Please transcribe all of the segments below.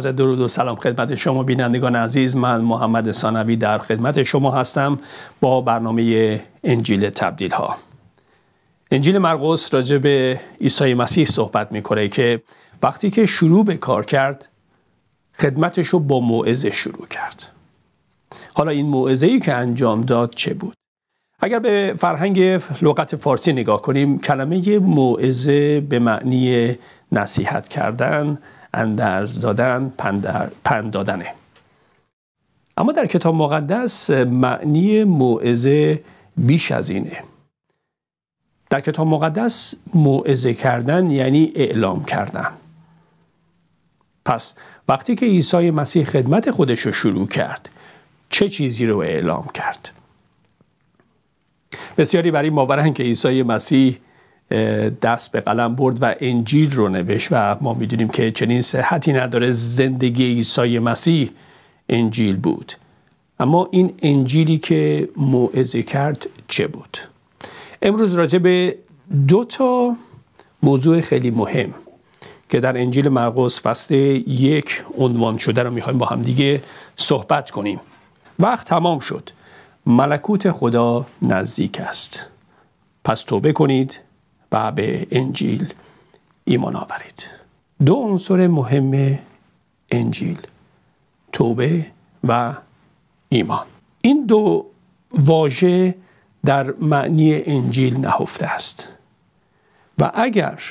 درود و سلام خدمت شما بینندگان عزیز من محمد سانوی در خدمت شما هستم با برنامه انجیل تبدیل ها انجیل مرقس راجع به عیسی مسیح صحبت میکنه که وقتی که شروع به کار کرد خدمتش رو با موعظه شروع کرد حالا این موعظه ای که انجام داد چه بود اگر به فرهنگ لغت فارسی نگاه کنیم کلمه موعظه به معنی نصیحت کردن اندرز دادن پند دادنه اما در کتاب مقدس معنی موعظه بیش از اینه در کتاب مقدس موعظه کردن یعنی اعلام کردن پس وقتی که عیسی مسیح خدمت خودش رو شروع کرد چه چیزی رو اعلام کرد بسیاری برای این که عیسی مسیح دست به قلم برد و انجیل رو نوشت و ما میدونیم که چنین صحتی نداره زندگی عیسی مسیح انجیل بود اما این انجیلی که موعظه کرد چه بود امروز راجع به دو تا موضوع خیلی مهم که در انجیل مرقس فصل یک عنوان شده رو میخوایم با هم دیگه صحبت کنیم وقت تمام شد ملکوت خدا نزدیک است پس توبه کنید و به انجیل ایمان آورید دو عنصر مهم انجیل توبه و ایمان این دو واژه در معنی انجیل نهفته است و اگر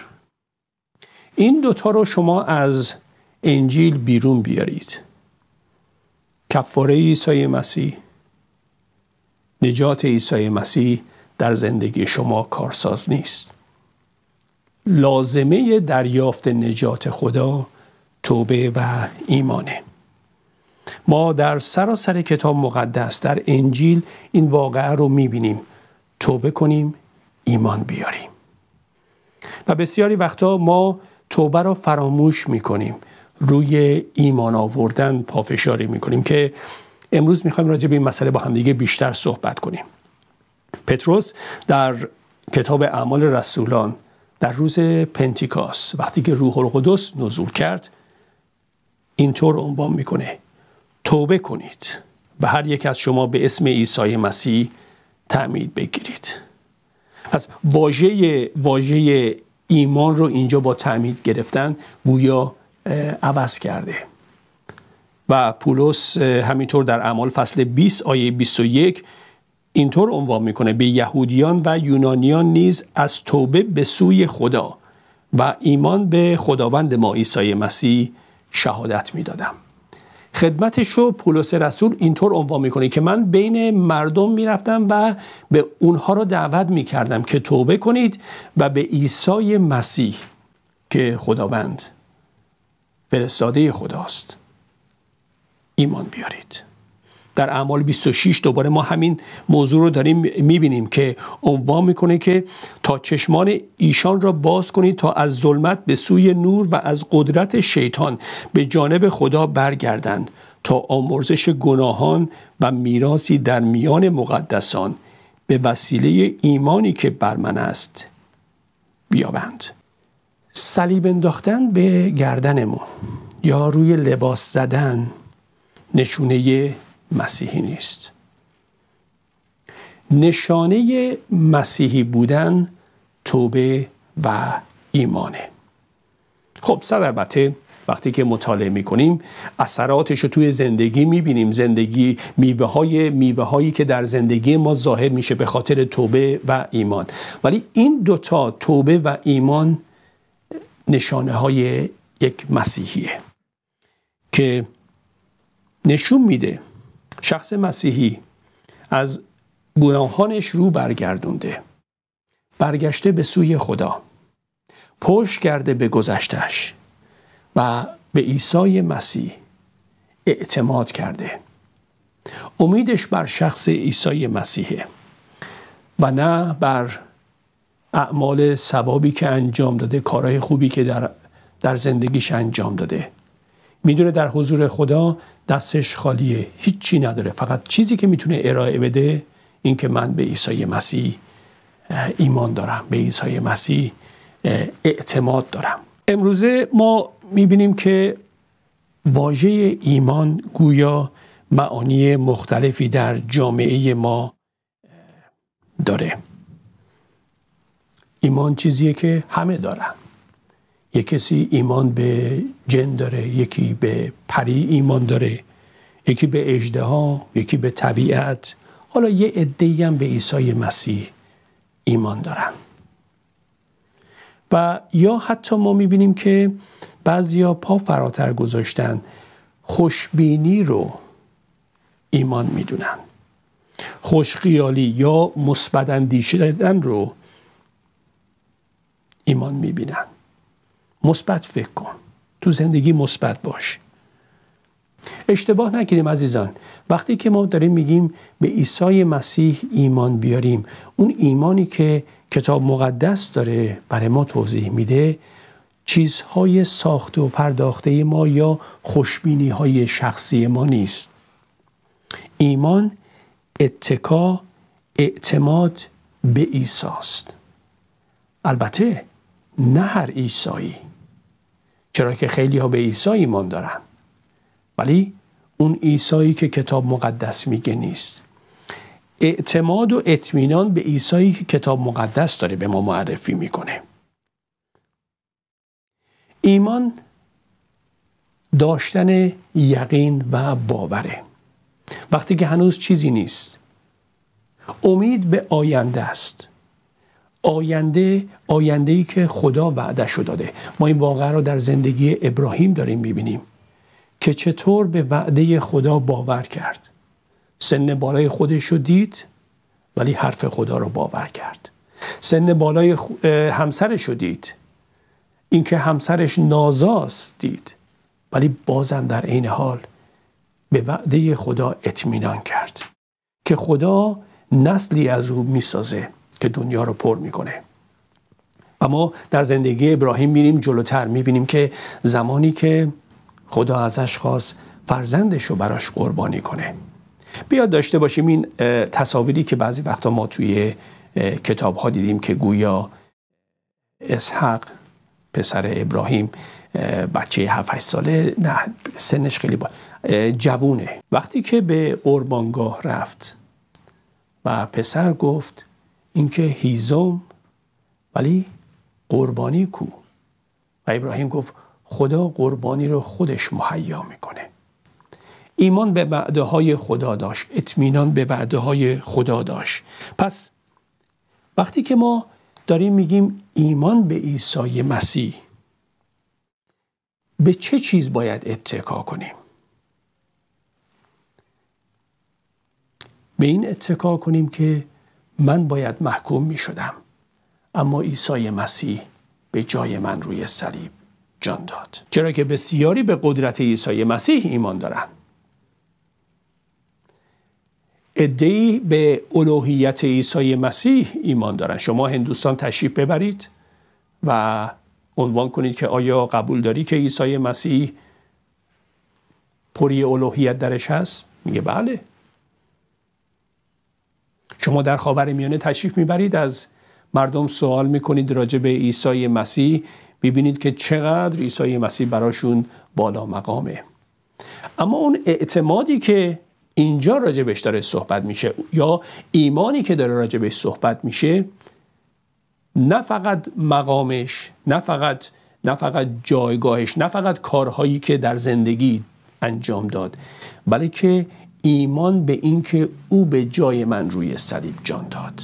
این دوتا رو شما از انجیل بیرون بیارید کفاره عیسی مسیح نجات عیسی مسیح در زندگی شما کارساز نیست لازمه دریافت نجات خدا توبه و ایمانه ما در سراسر کتاب مقدس در انجیل این واقعه رو میبینیم توبه کنیم ایمان بیاریم و بسیاری وقتا ما توبه را فراموش میکنیم روی ایمان آوردن پافشاری میکنیم که امروز میخوایم راجع به این مسئله با همدیگه بیشتر صحبت کنیم پتروس در کتاب اعمال رسولان در روز پنتیکاس وقتی که روح القدس نزول کرد اینطور عنوان میکنه توبه کنید و هر یک از شما به اسم عیسی مسیح تعمید بگیرید پس واژه واژه ایمان رو اینجا با تعمید گرفتن گویا عوض کرده و پولس همینطور در اعمال فصل 20 آیه 21 اینطور عنوان میکنه به یهودیان و یونانیان نیز از توبه به سوی خدا و ایمان به خداوند ما عیسی مسیح شهادت میدادم خدمتش رو پولس رسول اینطور عنوان میکنه که من بین مردم میرفتم و به اونها رو دعوت میکردم که توبه کنید و به عیسی مسیح که خداوند فرستاده خداست ایمان بیارید در اعمال 26 دوباره ما همین موضوع رو داریم میبینیم که عنوان میکنه که تا چشمان ایشان را باز کنید تا از ظلمت به سوی نور و از قدرت شیطان به جانب خدا برگردند تا آمرزش گناهان و میراسی در میان مقدسان به وسیله ایمانی که بر من است بیابند صلیب انداختن به گردنمون یا روی لباس زدن نشونه مسیحی نیست نشانه مسیحی بودن توبه و ایمانه خب صد البته وقتی که مطالعه میکنیم اثراتش رو توی زندگی میبینیم زندگی میوه های میوه هایی که در زندگی ما ظاهر میشه به خاطر توبه و ایمان ولی این دوتا توبه و ایمان نشانه های یک مسیحیه که نشون میده شخص مسیحی از گناهانش رو برگردونده برگشته به سوی خدا پشت کرده به گذشتش و به عیسی مسیح اعتماد کرده امیدش بر شخص عیسی مسیحه و نه بر اعمال ثوابی که انجام داده کارهای خوبی که در, در زندگیش انجام داده میدونه در حضور خدا دستش خالیه هیچی نداره فقط چیزی که میتونه ارائه بده این که من به عیسی مسیح ایمان دارم به عیسی مسیح اعتماد دارم امروزه ما میبینیم که واژه ایمان گویا معانی مختلفی در جامعه ما داره ایمان چیزیه که همه دارن یک کسی ایمان به جن داره یکی به پری ایمان داره یکی به اجده یکی به طبیعت حالا یه عده هم به عیسی مسیح ایمان دارن و یا حتی ما میبینیم که بعضیا پا فراتر گذاشتن خوشبینی رو ایمان میدونن خوشخیالی یا مثبت اندیشیدن رو ایمان میبینن مثبت فکر کن تو زندگی مثبت باش اشتباه نگیریم عزیزان وقتی که ما داریم میگیم به عیسی مسیح ایمان بیاریم اون ایمانی که کتاب مقدس داره برای ما توضیح میده چیزهای ساخته و پرداخته ما یا خوشبینی های شخصی ما نیست ایمان اتکا اعتماد به ایساست البته نه هر عیسایی چرا که خیلی ها به عیسی ایمان دارن ولی اون عیسایی که کتاب مقدس میگه نیست اعتماد و اطمینان به عیسایی که کتاب مقدس داره به ما معرفی میکنه ایمان داشتن یقین و باوره وقتی که هنوز چیزی نیست امید به آینده است آینده آینده ای که خدا وعده رو داده ما این واقعه رو در زندگی ابراهیم داریم میبینیم که چطور به وعده خدا باور کرد سن بالای خودش رو دید ولی حرف خدا رو باور کرد سن بالای همسرش رو دید اینکه همسرش نازاست دید ولی بازم در عین حال به وعده خدا اطمینان کرد که خدا نسلی از او میسازه که دنیا رو پر میکنه و ما در زندگی ابراهیم میریم جلوتر میبینیم که زمانی که خدا ازش خواست فرزندش رو براش قربانی کنه بیاد داشته باشیم این تصاویری که بعضی وقتا ما توی کتاب ها دیدیم که گویا اسحق پسر ابراهیم بچه 7 ساله نه سنش خیلی با جوونه وقتی که به قربانگاه رفت و پسر گفت اینکه هیزم ولی قربانی کو و ابراهیم گفت خدا قربانی رو خودش مهیا میکنه ایمان به وعده های خدا داشت اطمینان به وعده های خدا داشت پس وقتی که ما داریم میگیم ایمان به عیسی مسیح به چه چیز باید اتکا کنیم به این اتکا کنیم که من باید محکوم می شدم اما عیسی مسیح به جای من روی صلیب جان داد چرا که بسیاری به قدرت عیسی مسیح ایمان دارند ادعی به الوهیت عیسی مسیح ایمان دارند شما هندوستان تشریف ببرید و عنوان کنید که آیا قبول داری که عیسی مسیح پری الوهیت درش هست میگه بله شما در میانه تشریف میبرید از مردم سوال میکنید راجع به عیسی مسیح ببینید که چقدر عیسی مسیح براشون بالا مقامه اما اون اعتمادی که اینجا راجع بهش داره صحبت میشه یا ایمانی که داره راجع بهش صحبت میشه نه فقط مقامش نه فقط نه فقط جایگاهش نه فقط کارهایی که در زندگی انجام داد بلکه ایمان به اینکه او به جای من روی صلیب جان داد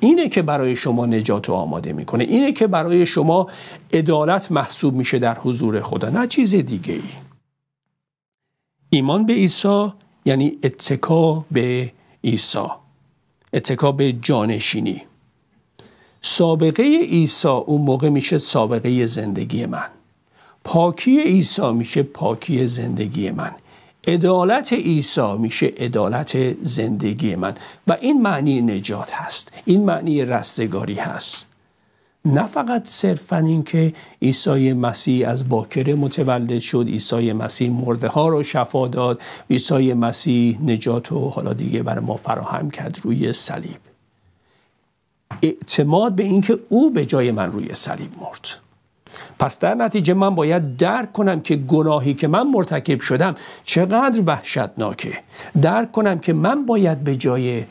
اینه که برای شما نجات و آماده میکنه اینه که برای شما عدالت محسوب میشه در حضور خدا نه چیز دیگه ای ایمان به عیسی یعنی اتکا به عیسی اتکا به جانشینی سابقه عیسی اون موقع میشه سابقه زندگی من پاکی عیسی میشه پاکی زندگی من عدالت عیسی میشه عدالت زندگی من و این معنی نجات هست این معنی رستگاری هست نه فقط صرفا اینکه عیسی مسیح از باکره متولد شد عیسی مسیح مرده ها رو شفا داد عیسی مسیح نجات و حالا دیگه بر ما فراهم کرد روی صلیب اعتماد به اینکه او به جای من روی صلیب مرد پس در نتیجه من باید درک کنم که گناهی که من مرتکب شدم چقدر وحشتناکه درک کنم که من باید به جای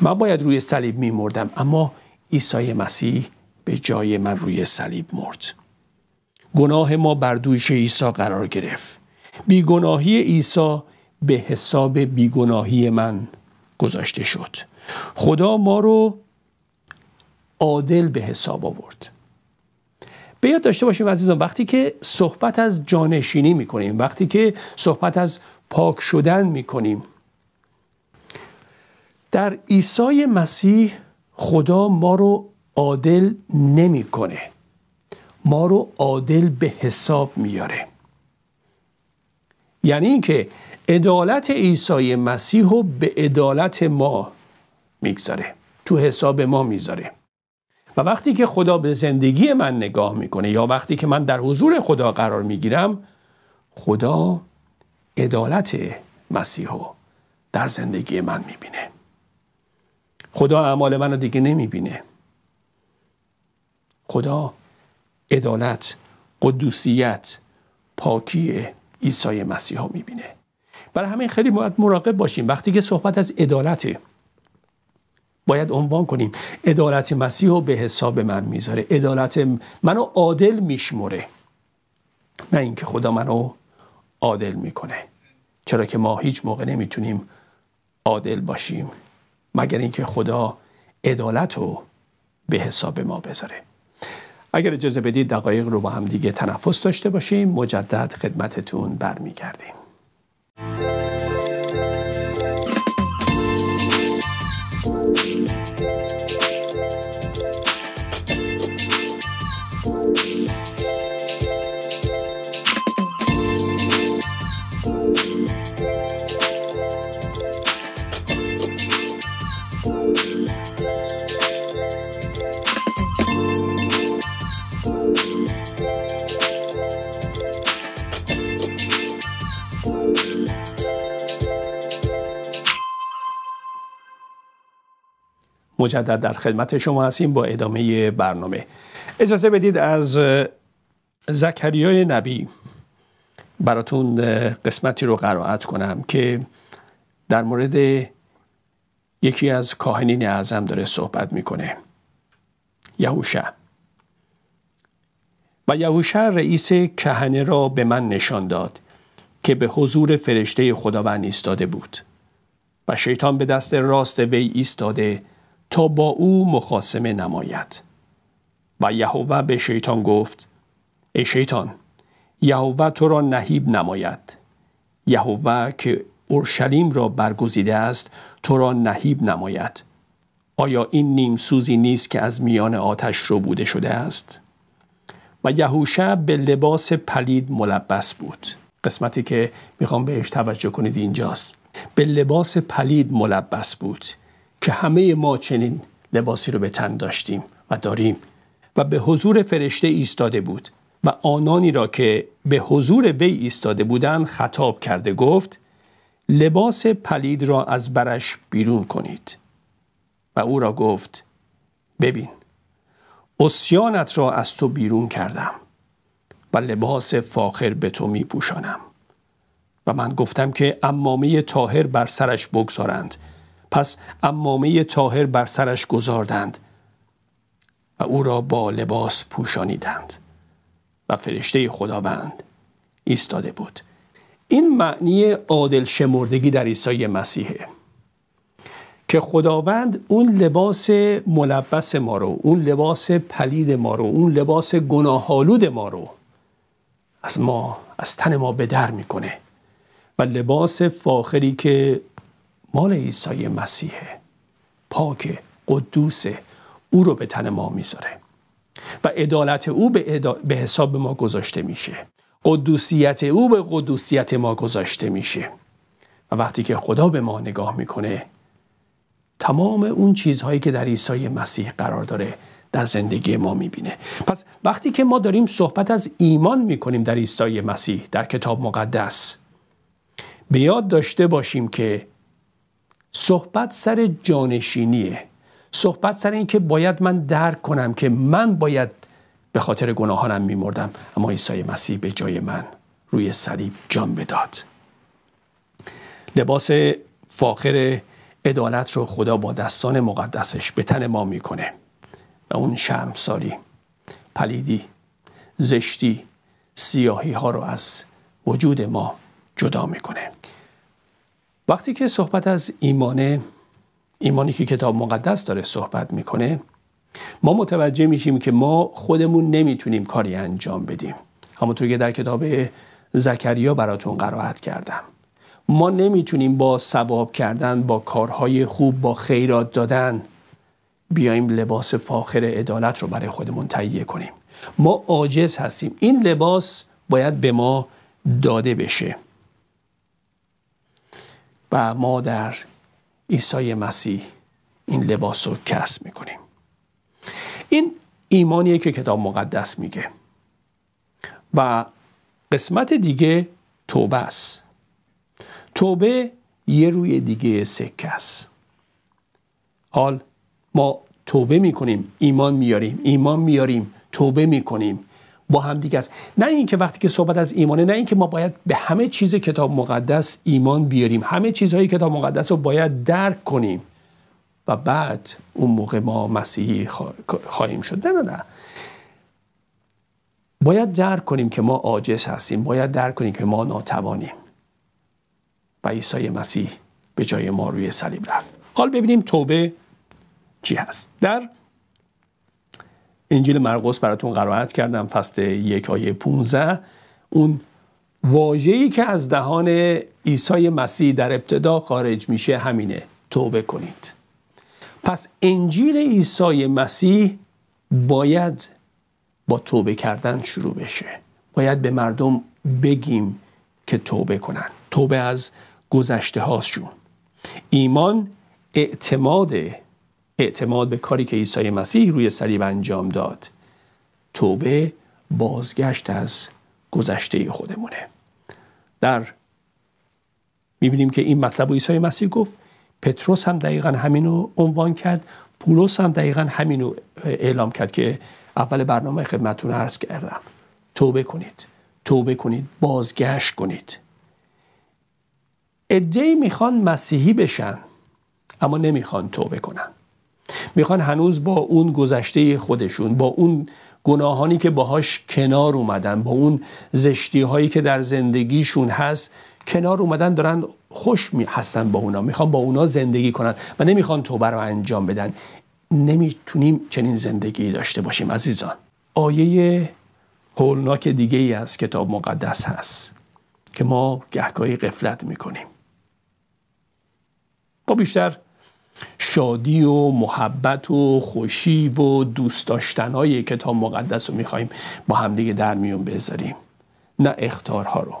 من باید روی صلیب میمردم اما عیسی مسیح به جای من روی صلیب مرد گناه ما بر دوش عیسی قرار گرفت بیگناهی عیسی به حساب بیگناهی من گذاشته شد خدا ما رو عادل به حساب آورد به یاد داشته باشیم عزیزان وقتی که صحبت از جانشینی میکنیم وقتی که صحبت از پاک شدن میکنیم در عیسی مسیح خدا ما رو عادل نمیکنه ما رو عادل به حساب میاره یعنی اینکه عدالت عیسی مسیح رو به عدالت ما میگذاره تو حساب ما میذاره وقتی که خدا به زندگی من نگاه میکنه یا وقتی که من در حضور خدا قرار میگیرم خدا عدالت مسیحو در زندگی من میبینه خدا اعمال منو دیگه نمیبینه خدا عدالت قدوسیت پاکی عیسی مسیح ها میبینه برای همین خیلی باید مراقب باشیم وقتی که صحبت از عدالت باید عنوان کنیم عدالت مسیح رو به حساب من میذاره عدالت منو عادل میشمره نه اینکه خدا منو عادل میکنه چرا که ما هیچ موقع نمیتونیم عادل باشیم مگر اینکه خدا عدالت رو به حساب ما بذاره اگر اجازه بدید دقایق رو با هم دیگه تنفس داشته باشیم مجدد خدمتتون برمیگردیم مجدد در خدمت شما هستیم با ادامه برنامه اجازه بدید از زکریای نبی براتون قسمتی رو قرائت کنم که در مورد یکی از کاهنین اعظم داره صحبت میکنه یهوشع و یهوشع رئیس کهنه را به من نشان داد که به حضور فرشته خداوند ایستاده بود و شیطان به دست راست وی ایستاده تا با او مخاسمه نماید و یهوه به شیطان گفت ای شیطان یهوه تو را نهیب نماید یهوه که اورشلیم را برگزیده است تو را نهیب نماید آیا این نیم سوزی نیست که از میان آتش رو بوده شده است و یهوشع به لباس پلید ملبس بود قسمتی که میخوام بهش توجه کنید اینجاست به لباس پلید ملبس بود که همه ما چنین لباسی رو به تن داشتیم و داریم و به حضور فرشته ایستاده بود و آنانی را که به حضور وی ایستاده بودند خطاب کرده گفت لباس پلید را از برش بیرون کنید و او را گفت ببین اسیانت را از تو بیرون کردم و لباس فاخر به تو می پوشانم و من گفتم که امامه تاهر بر سرش بگذارند پس امامه تاهر بر سرش گذاردند و او را با لباس پوشانیدند و فرشته خداوند ایستاده بود این معنی عادل شمردگی در عیسی مسیحه که خداوند اون لباس ملبس ما رو اون لباس پلید ما رو اون لباس گناهالود ما رو از ما از تن ما به در میکنه و لباس فاخری که مال عیسی مسیحه پاک قدوس او رو به تن ما میذاره و عدالت او به, حساب ما گذاشته میشه قدوسیت او به قدوسیت ما گذاشته میشه و وقتی که خدا به ما نگاه میکنه تمام اون چیزهایی که در عیسی مسیح قرار داره در زندگی ما میبینه پس وقتی که ما داریم صحبت از ایمان میکنیم در عیسی مسیح در کتاب مقدس به یاد داشته باشیم که صحبت سر جانشینیه صحبت سر اینکه باید من درک کنم که من باید به خاطر گناهانم میمردم اما عیسی مسیح به جای من روی صلیب جان بداد لباس فاخر عدالت رو خدا با دستان مقدسش به تن ما میکنه و اون شرمساری پلیدی زشتی سیاهی ها رو از وجود ما جدا میکنه وقتی که صحبت از ایمانه ایمانی که کتاب مقدس داره صحبت میکنه ما متوجه میشیم که ما خودمون نمیتونیم کاری انجام بدیم همونطور که در کتاب زکریا براتون قرائت کردم ما نمیتونیم با ثواب کردن با کارهای خوب با خیرات دادن بیایم لباس فاخر عدالت رو برای خودمون تهیه کنیم ما عاجز هستیم این لباس باید به ما داده بشه و ما در عیسی مسیح این لباس رو کسب میکنیم این ایمانیه که کتاب مقدس میگه و قسمت دیگه توبه است توبه یه روی دیگه سکه است حال ما توبه میکنیم ایمان میاریم ایمان میاریم توبه میکنیم با دیگه است نه اینکه وقتی که صحبت از ایمانه نه اینکه ما باید به همه چیز کتاب مقدس ایمان بیاریم همه چیزهای کتاب مقدس رو باید درک کنیم و بعد اون موقع ما مسیحی خواهیم شد نه نه باید درک کنیم که ما عاجز هستیم باید درک کنیم که ما ناتوانیم و عیسی مسیح به جای ما روی صلیب رفت حال ببینیم توبه چی هست در انجیل مرقس براتون قرائت کردم فصل یک آیه 15 اون واژه‌ای که از دهان عیسی مسیح در ابتدا خارج میشه همینه توبه کنید پس انجیل عیسی مسیح باید با توبه کردن شروع بشه باید به مردم بگیم که توبه کنن توبه از گذشته هاشون ایمان اعتماده اعتماد به کاری که عیسی مسیح روی صلیب انجام داد توبه بازگشت از گذشته خودمونه در میبینیم که این مطلب عیسی مسیح گفت پتروس هم دقیقا همینو عنوان کرد پولس هم دقیقا همینو اعلام کرد که اول برنامه خدمتون عرض کردم توبه کنید توبه کنید بازگشت کنید ادهی میخوان مسیحی بشن اما نمیخوان توبه کنن میخوان هنوز با اون گذشته خودشون با اون گناهانی که باهاش کنار اومدن با اون زشتی هایی که در زندگیشون هست کنار اومدن دارن خوش می هستن با اونا میخوان با اونا زندگی کنن و نمیخوان توبه رو انجام بدن نمیتونیم چنین زندگی داشته باشیم عزیزان آیه هولناک دیگه ای از کتاب مقدس هست که ما گهگاهی قفلت میکنیم با بیشتر شادی و محبت و خوشی و دوست داشتن های کتاب مقدس رو میخواییم با همدیگه در میون بذاریم نه اختارها رو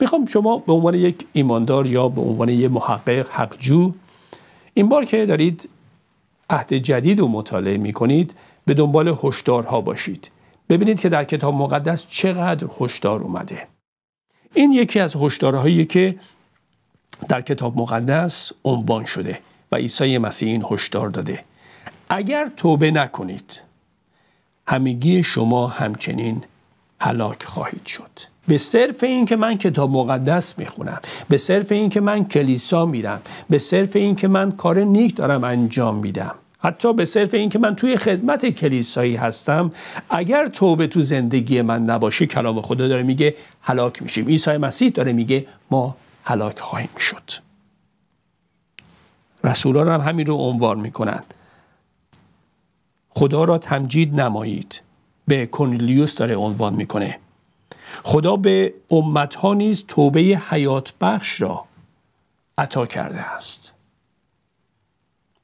میخوام شما به عنوان یک ایماندار یا به عنوان یک محقق حقجو این بار که دارید عهد جدید رو مطالعه میکنید به دنبال هشدارها باشید ببینید که در کتاب مقدس چقدر هشدار اومده این یکی از هشدارهایی که در کتاب مقدس عنوان شده و عیسی مسیح این هشدار داده اگر توبه نکنید همگی شما همچنین هلاک خواهید شد به صرف اینکه من کتاب مقدس میخونم به صرف اینکه من کلیسا میرم به صرف اینکه من کار نیک دارم انجام میدم حتی به صرف اینکه من توی خدمت کلیسایی هستم اگر توبه تو زندگی من نباشه کلام خدا داره میگه هلاک میشیم عیسی مسیح داره میگه ما هلاک خواهیم شد رسولان هم همین رو عنوان میکنند خدا را تمجید نمایید به کنیلیوس داره عنوان میکنه خدا به امتها نیز توبه حیات بخش را عطا کرده است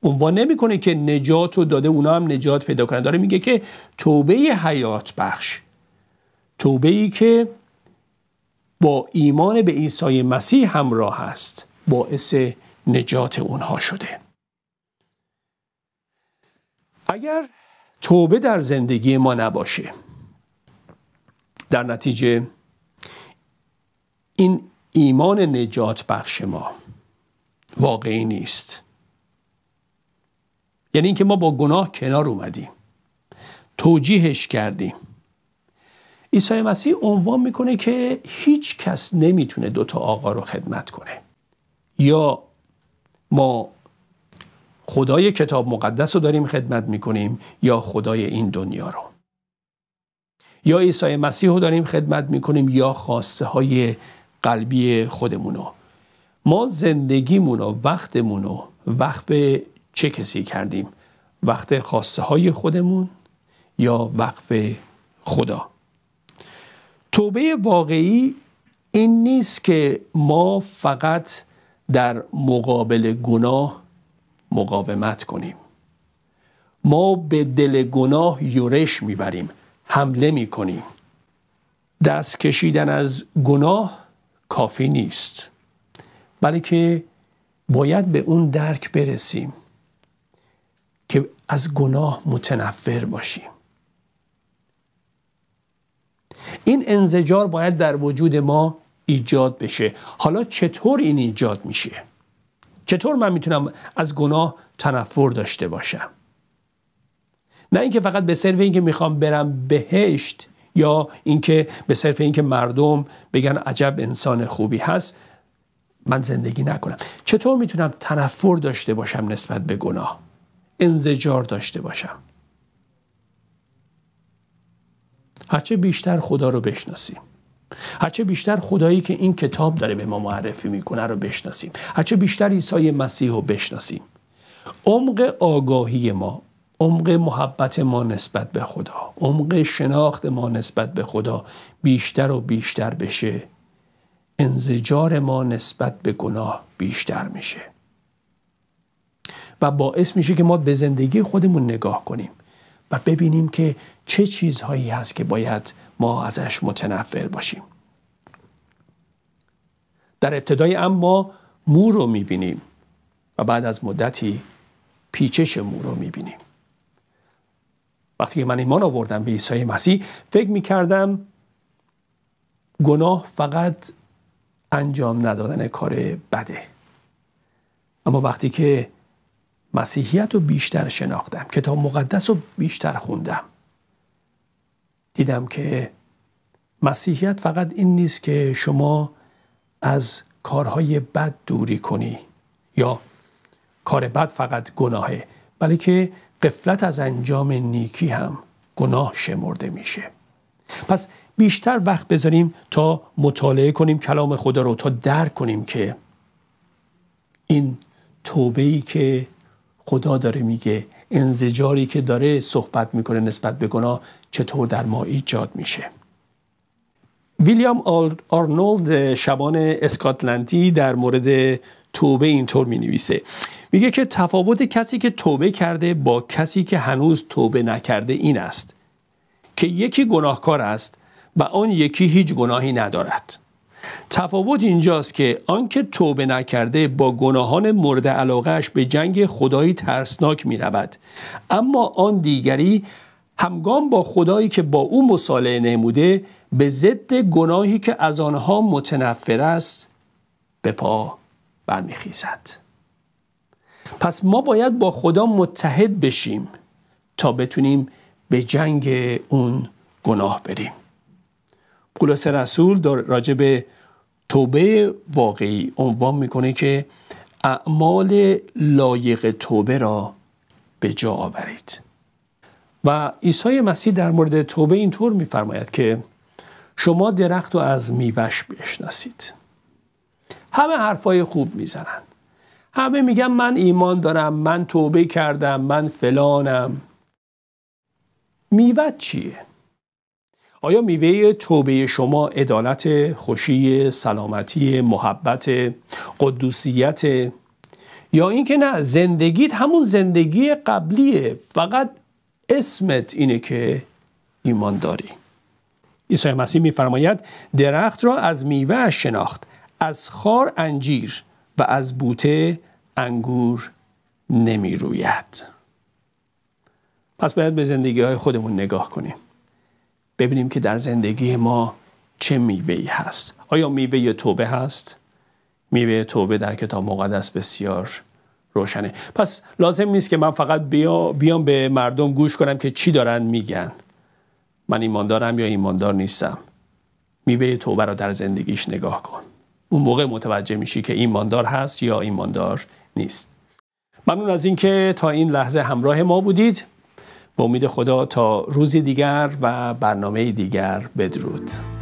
عنوان نمیکنه که نجات رو داده اونا هم نجات پیدا کنن داره میگه که توبه حیات بخش توبه ای که با ایمان به عیسی مسیح همراه است باعث نجات اونها شده اگر توبه در زندگی ما نباشه در نتیجه این ایمان نجات بخش ما واقعی نیست یعنی اینکه ما با گناه کنار اومدیم توجیهش کردیم عیسی مسیح عنوان میکنه که هیچ کس نمیتونه دوتا آقا رو خدمت کنه یا ما خدای کتاب مقدس رو داریم خدمت میکنیم یا خدای این دنیا رو یا عیسی مسیح رو داریم خدمت میکنیم یا خواسته های قلبی خودمون رو ما زندگیمون و وقتمون رو وقت به چه کسی کردیم وقت خواسته های خودمون یا وقف خدا توبه واقعی این نیست که ما فقط در مقابل گناه مقاومت کنیم ما به دل گناه یورش میبریم حمله میکنیم دست کشیدن از گناه کافی نیست بلکه باید به اون درک برسیم که از گناه متنفر باشیم این انزجار باید در وجود ما ایجاد بشه حالا چطور این ایجاد میشه چطور من میتونم از گناه تنفر داشته باشم نه اینکه فقط به صرف اینکه میخوام برم بهشت یا اینکه به صرف اینکه مردم بگن عجب انسان خوبی هست من زندگی نکنم چطور میتونم تنفر داشته باشم نسبت به گناه انزجار داشته باشم هرچه بیشتر خدا رو بشناسیم هرچه بیشتر خدایی که این کتاب داره به ما معرفی میکنه رو بشناسیم هرچه بیشتر عیسی مسیح رو بشناسیم عمق آگاهی ما عمق محبت ما نسبت به خدا عمق شناخت ما نسبت به خدا بیشتر و بیشتر بشه انزجار ما نسبت به گناه بیشتر میشه و باعث میشه که ما به زندگی خودمون نگاه کنیم و ببینیم که چه چیزهایی هست که باید ما ازش متنفر باشیم در ابتدای اما مو رو میبینیم و بعد از مدتی پیچش مو رو میبینیم وقتی من ایمان آوردم به عیسی مسیح فکر میکردم گناه فقط انجام ندادن کار بده اما وقتی که مسیحیت رو بیشتر شناختم کتاب مقدس رو بیشتر خوندم دیدم که مسیحیت فقط این نیست که شما از کارهای بد دوری کنی یا کار بد فقط گناهه بلکه قفلت از انجام نیکی هم گناه شمرده میشه پس بیشتر وقت بذاریم تا مطالعه کنیم کلام خدا رو تا درک کنیم که این توبه ای که خدا داره میگه انزجاری که داره صحبت میکنه نسبت به گناه چطور در ما ایجاد میشه ویلیام آرنولد شبان اسکاتلندی در مورد توبه اینطور می نویسه میگه که تفاوت کسی که توبه کرده با کسی که هنوز توبه نکرده این است که یکی گناهکار است و آن یکی هیچ گناهی ندارد تفاوت اینجاست که آنکه توبه نکرده با گناهان مورد علاقهش به جنگ خدایی ترسناک می رود اما آن دیگری همگام با خدایی که با او مصالحه نموده به ضد گناهی که از آنها متنفر است به پا برمیخیزد پس ما باید با خدا متحد بشیم تا بتونیم به جنگ اون گناه بریم پولس رسول در به توبه واقعی عنوان میکنه که اعمال لایق توبه را به جا آورید و عیسی مسیح در مورد توبه اینطور میفرماید که شما درخت رو از میوش بشناسید همه حرفای خوب میزنند همه میگن من ایمان دارم من توبه کردم من فلانم میوه چیه آیا میوه توبه شما عدالت خوشی سلامتی محبت قدوسیت یا اینکه نه زندگیت همون زندگی قبلیه فقط اسمت اینه که ایمان داری عیسی مسیح میفرماید درخت را از میوه شناخت از خار انجیر و از بوته انگور نمی روید پس باید به زندگی های خودمون نگاه کنیم ببینیم که در زندگی ما چه میوه هست آیا میوه توبه هست میوه توبه در کتاب مقدس بسیار روشنه پس لازم نیست که من فقط بیا بیام به مردم گوش کنم که چی دارن میگن من ایماندارم یا ایماندار نیستم میوه توبه را در زندگیش نگاه کن اون موقع متوجه میشی که ایماندار هست یا ایماندار نیست ممنون از اینکه تا این لحظه همراه ما بودید به امید خدا تا روزی دیگر و برنامه دیگر بدرود